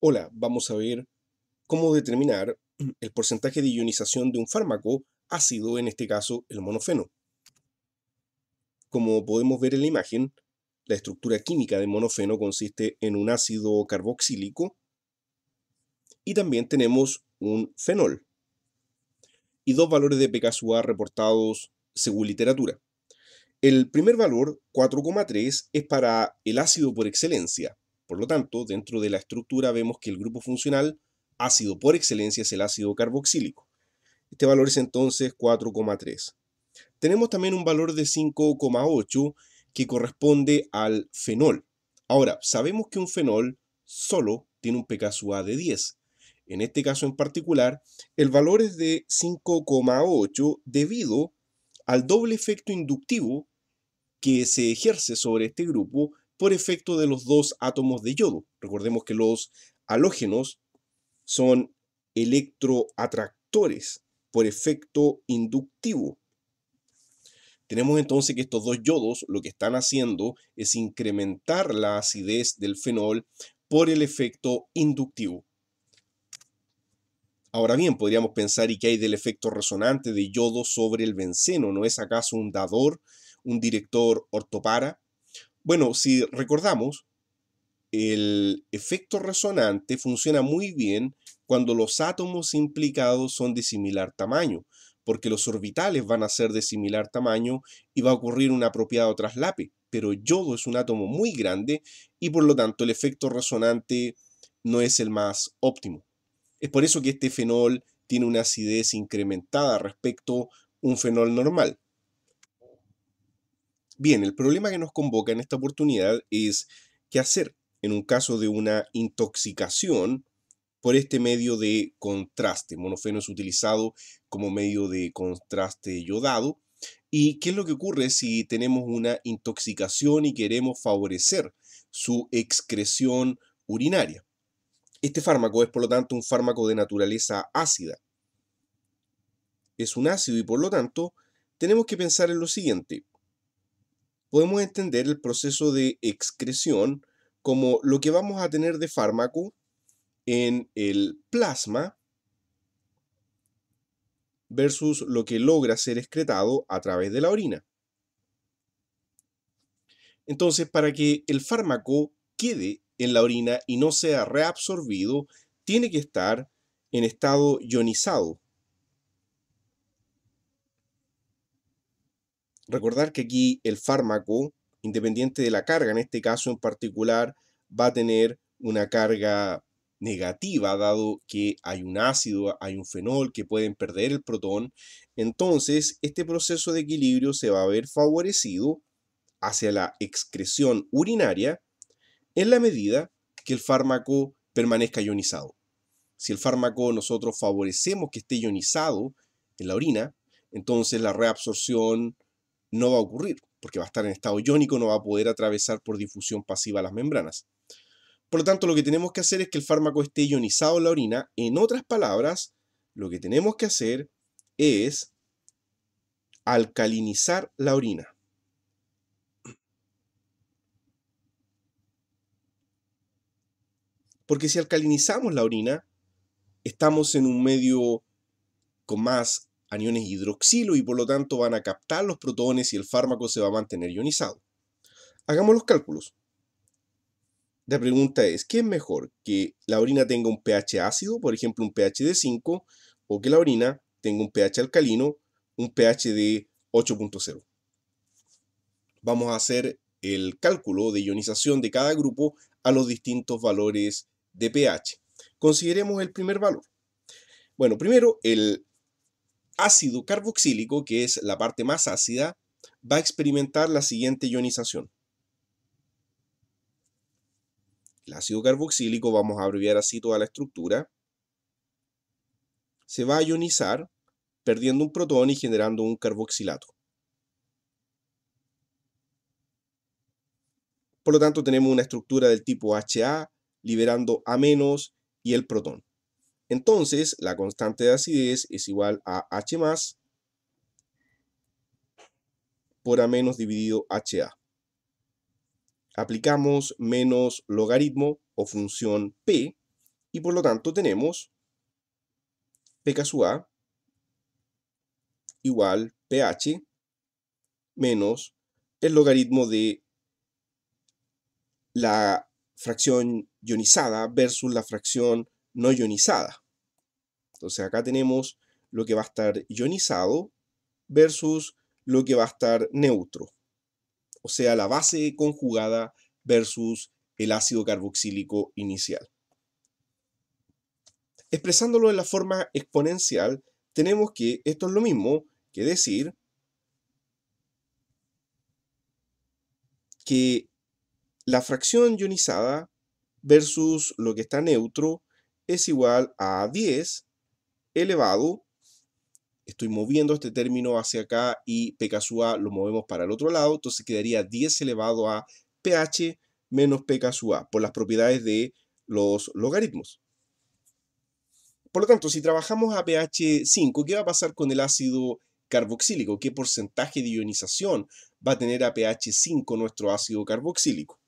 Hola, vamos a ver cómo determinar el porcentaje de ionización de un fármaco ácido, en este caso el monofeno. Como podemos ver en la imagen, la estructura química del monofeno consiste en un ácido carboxílico y también tenemos un fenol y dos valores de pKa reportados según literatura. El primer valor, 4,3, es para el ácido por excelencia, por lo tanto, dentro de la estructura vemos que el grupo funcional ácido por excelencia es el ácido carboxílico. Este valor es entonces 4,3. Tenemos también un valor de 5,8 que corresponde al fenol. Ahora, sabemos que un fenol solo tiene un pKa de 10. En este caso en particular, el valor es de 5,8 debido al doble efecto inductivo que se ejerce sobre este grupo por efecto de los dos átomos de yodo. Recordemos que los halógenos son electroatractores por efecto inductivo. Tenemos entonces que estos dos yodos lo que están haciendo es incrementar la acidez del fenol por el efecto inductivo. Ahora bien, podríamos pensar y qué hay del efecto resonante de yodo sobre el benceno, ¿no es acaso un dador, un director ortopara? Bueno, si recordamos, el efecto resonante funciona muy bien cuando los átomos implicados son de similar tamaño, porque los orbitales van a ser de similar tamaño y va a ocurrir un apropiado traslape. Pero yodo es un átomo muy grande y por lo tanto el efecto resonante no es el más óptimo. Es por eso que este fenol tiene una acidez incrementada respecto a un fenol normal. Bien, el problema que nos convoca en esta oportunidad es qué hacer en un caso de una intoxicación por este medio de contraste. Monofeno es utilizado como medio de contraste yodado. ¿Y qué es lo que ocurre si tenemos una intoxicación y queremos favorecer su excreción urinaria? Este fármaco es, por lo tanto, un fármaco de naturaleza ácida. Es un ácido y, por lo tanto, tenemos que pensar en lo siguiente podemos entender el proceso de excreción como lo que vamos a tener de fármaco en el plasma versus lo que logra ser excretado a través de la orina. Entonces, para que el fármaco quede en la orina y no sea reabsorbido, tiene que estar en estado ionizado, recordar que aquí el fármaco, independiente de la carga, en este caso en particular, va a tener una carga negativa, dado que hay un ácido, hay un fenol que pueden perder el protón, entonces este proceso de equilibrio se va a ver favorecido hacia la excreción urinaria en la medida que el fármaco permanezca ionizado. Si el fármaco nosotros favorecemos que esté ionizado en la orina, entonces la reabsorción no va a ocurrir, porque va a estar en estado iónico, no va a poder atravesar por difusión pasiva las membranas. Por lo tanto, lo que tenemos que hacer es que el fármaco esté ionizado en la orina. En otras palabras, lo que tenemos que hacer es alcalinizar la orina. Porque si alcalinizamos la orina, estamos en un medio con más aniones hidroxilo y por lo tanto van a captar los protones y el fármaco se va a mantener ionizado. Hagamos los cálculos. La pregunta es, ¿qué es mejor? ¿Que la orina tenga un pH ácido, por ejemplo un pH de 5, o que la orina tenga un pH alcalino, un pH de 8.0? Vamos a hacer el cálculo de ionización de cada grupo a los distintos valores de pH. Consideremos el primer valor. Bueno, primero el ácido carboxílico, que es la parte más ácida, va a experimentar la siguiente ionización. El ácido carboxílico, vamos a abreviar así toda la estructura, se va a ionizar perdiendo un protón y generando un carboxilato. Por lo tanto, tenemos una estructura del tipo HA liberando A- y el protón. Entonces, la constante de acidez es igual a H más por A menos dividido HA. Aplicamos menos logaritmo o función P y por lo tanto tenemos P A igual pH menos el logaritmo de la fracción ionizada versus la fracción no ionizada. Entonces acá tenemos lo que va a estar ionizado versus lo que va a estar neutro. O sea, la base conjugada versus el ácido carboxílico inicial. Expresándolo en la forma exponencial, tenemos que esto es lo mismo que decir que la fracción ionizada versus lo que está neutro es igual a 10 elevado, estoy moviendo este término hacia acá y pKa lo movemos para el otro lado, entonces quedaría 10 elevado a pH menos pKa, por las propiedades de los logaritmos. Por lo tanto, si trabajamos a pH 5, ¿qué va a pasar con el ácido carboxílico? ¿Qué porcentaje de ionización va a tener a pH 5 nuestro ácido carboxílico?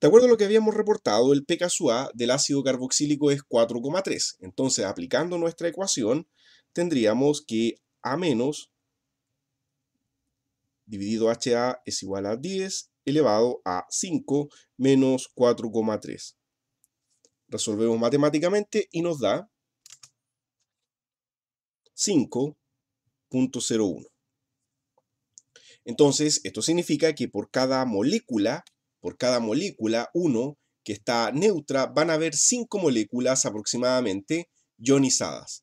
De acuerdo a lo que habíamos reportado, el pKa del ácido carboxílico es 4,3. Entonces, aplicando nuestra ecuación, tendríamos que A menos dividido HA es igual a 10 elevado a 5 menos 4,3. Resolvemos matemáticamente y nos da 5.01. Entonces, esto significa que por cada molécula por cada molécula 1 que está neutra, van a haber 5 moléculas aproximadamente ionizadas.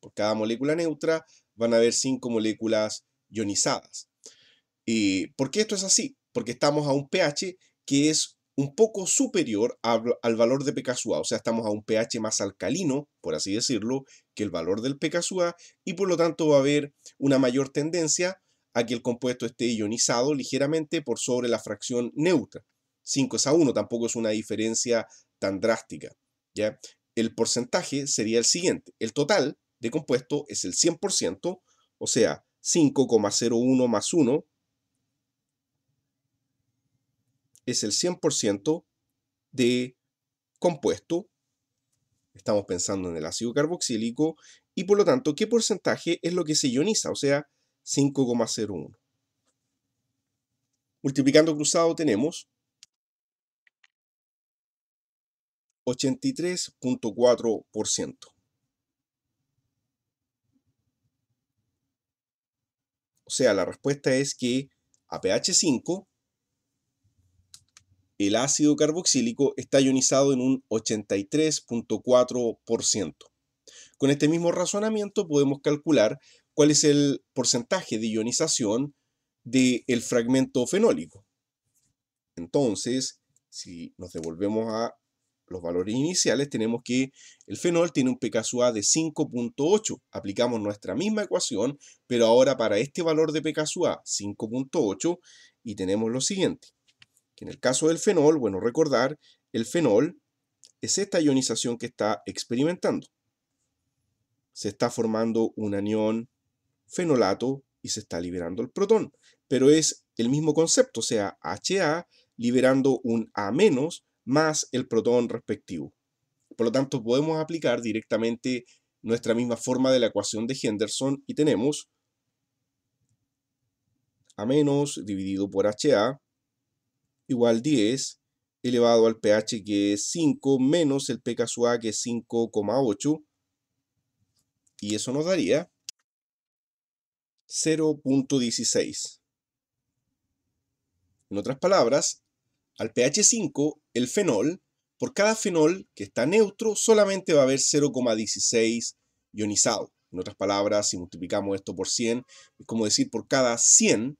Por cada molécula neutra van a haber 5 moléculas ionizadas. ¿Y por qué esto es así? Porque estamos a un pH que es un poco superior al, valor de pKa, o sea, estamos a un pH más alcalino, por así decirlo, que el valor del pKa, y por lo tanto va a haber una mayor tendencia a que el compuesto esté ionizado ligeramente por sobre la fracción neutra. 5 es a 1, tampoco es una diferencia tan drástica. ¿ya? El porcentaje sería el siguiente, el total de compuesto es el 100%, o sea, 5,01 más 1 es el 100% de compuesto. Estamos pensando en el ácido carboxílico y por lo tanto, ¿qué porcentaje es lo que se ioniza? O sea, 5,01. Multiplicando cruzado tenemos 83.4%. O sea, la respuesta es que a pH 5, el ácido carboxílico está ionizado en un 83.4%. Con este mismo razonamiento podemos calcular cuál es el porcentaje de ionización del el fragmento fenólico. Entonces, si nos devolvemos a los valores iniciales, tenemos que el fenol tiene un pKa de 5.8. Aplicamos nuestra misma ecuación, pero ahora para este valor de pKa 5.8 y tenemos lo siguiente. Que en el caso del fenol, bueno, recordar, el fenol es esta ionización que está experimentando. Se está formando un anión fenolato y se está liberando el protón. Pero es el mismo concepto, o sea, HA liberando un A- más el protón respectivo. Por lo tanto, podemos aplicar directamente nuestra misma forma de la ecuación de Henderson y tenemos a menos dividido por HA igual 10 elevado al pH que es 5 menos el pKa que es 5,8 y eso nos daría 0.16. En otras palabras, al pH 5, el fenol, por cada fenol que está neutro, solamente va a haber 0,16 ionizado. En otras palabras, si multiplicamos esto por 100, es como decir, por cada 100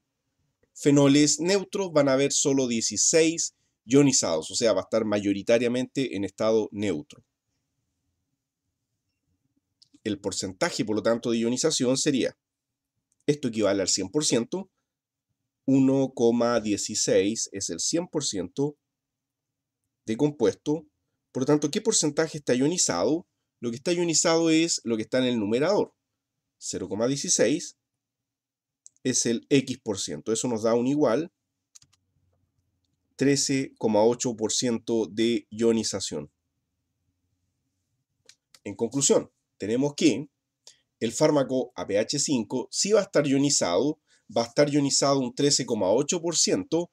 fenoles neutros van a haber solo 16 ionizados, o sea, va a estar mayoritariamente en estado neutro. El porcentaje, por lo tanto, de ionización sería, esto equivale al 100%, 1,16 es el 100% de compuesto. Por lo tanto, ¿qué porcentaje está ionizado? Lo que está ionizado es lo que está en el numerador. 0,16 es el X%. Eso nos da un igual 13,8% de ionización. En conclusión, tenemos que el fármaco APH5 sí va a estar ionizado va a estar ionizado un 13,8%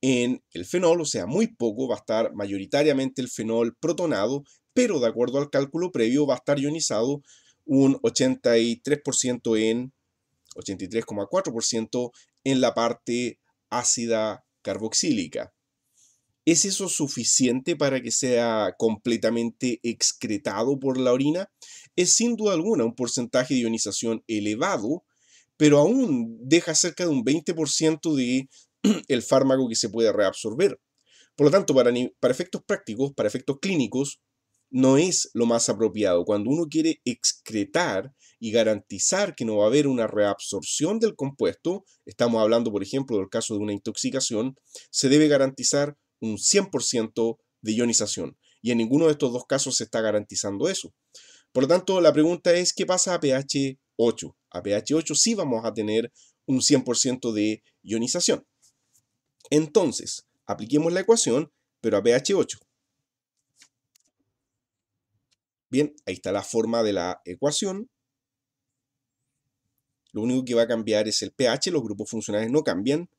en el fenol, o sea, muy poco, va a estar mayoritariamente el fenol protonado, pero de acuerdo al cálculo previo va a estar ionizado un 83% en 83,4% en la parte ácida carboxílica. ¿Es eso suficiente para que sea completamente excretado por la orina? Es sin duda alguna un porcentaje de ionización elevado, pero aún deja cerca de un 20% de el fármaco que se puede reabsorber. Por lo tanto, para, para efectos prácticos, para efectos clínicos, no es lo más apropiado. Cuando uno quiere excretar y garantizar que no va a haber una reabsorción del compuesto, estamos hablando, por ejemplo, del caso de una intoxicación, se debe garantizar un 100% de ionización. Y en ninguno de estos dos casos se está garantizando eso. Por lo tanto, la pregunta es, ¿qué pasa a pH 8? A pH 8 sí vamos a tener un 100% de ionización. Entonces, apliquemos la ecuación, pero a pH 8. Bien, ahí está la forma de la ecuación. Lo único que va a cambiar es el pH, los grupos funcionales no cambian.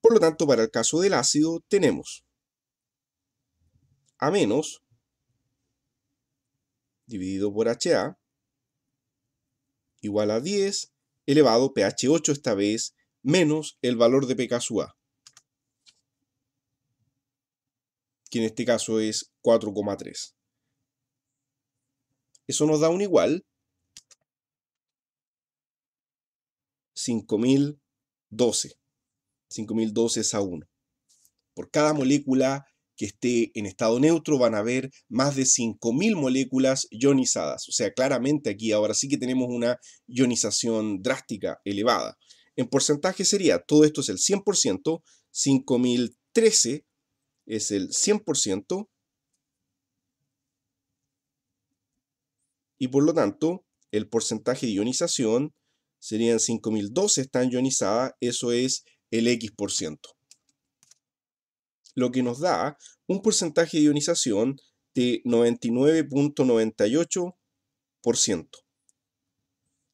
Por lo tanto, para el caso del ácido tenemos a menos dividido por HA igual a 10 elevado pH8 esta vez menos el valor de pK que en este caso es 4,3. Eso nos da un igual 5012. 5012 es a 1. Por cada molécula que esté en estado neutro van a haber más de 5.000 moléculas ionizadas. O sea, claramente aquí ahora sí que tenemos una ionización drástica, elevada. En porcentaje sería, todo esto es el 100%, 5.013 es el 100%, y por lo tanto el porcentaje de ionización serían 5.012 están ionizadas, eso es el X% lo que nos da un porcentaje de ionización de 99.98%.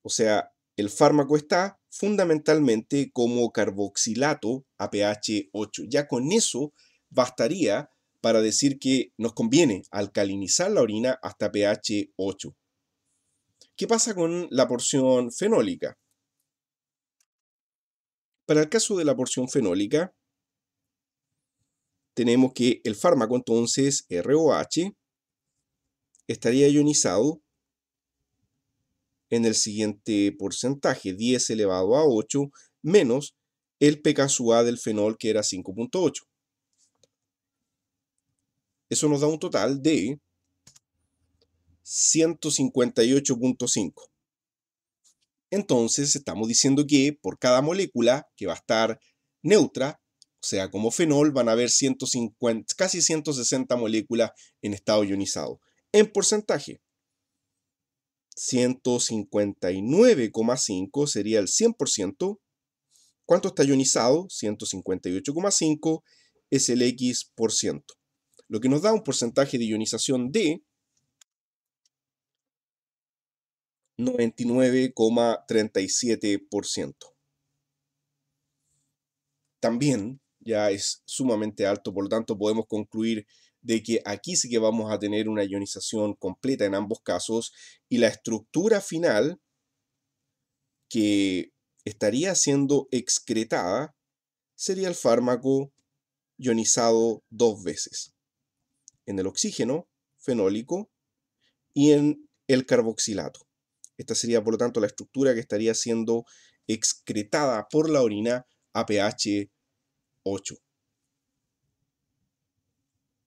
O sea, el fármaco está fundamentalmente como carboxilato a pH 8. Ya con eso bastaría para decir que nos conviene alcalinizar la orina hasta pH 8. ¿Qué pasa con la porción fenólica? Para el caso de la porción fenólica, tenemos que el fármaco entonces ROH estaría ionizado en el siguiente porcentaje, 10 elevado a 8 menos el pKa del fenol que era 5.8. Eso nos da un total de 158.5. Entonces estamos diciendo que por cada molécula que va a estar neutra, sea como fenol, van a haber casi 160 moléculas en estado ionizado. En porcentaje, 159,5 sería el 100%. ¿Cuánto está ionizado? 158,5 es el X%. lo que nos da un porcentaje de ionización de 99,37%. También ya es sumamente alto, por lo tanto podemos concluir de que aquí sí que vamos a tener una ionización completa en ambos casos y la estructura final que estaría siendo excretada sería el fármaco ionizado dos veces, en el oxígeno fenólico y en el carboxilato. Esta sería, por lo tanto, la estructura que estaría siendo excretada por la orina a pH 8.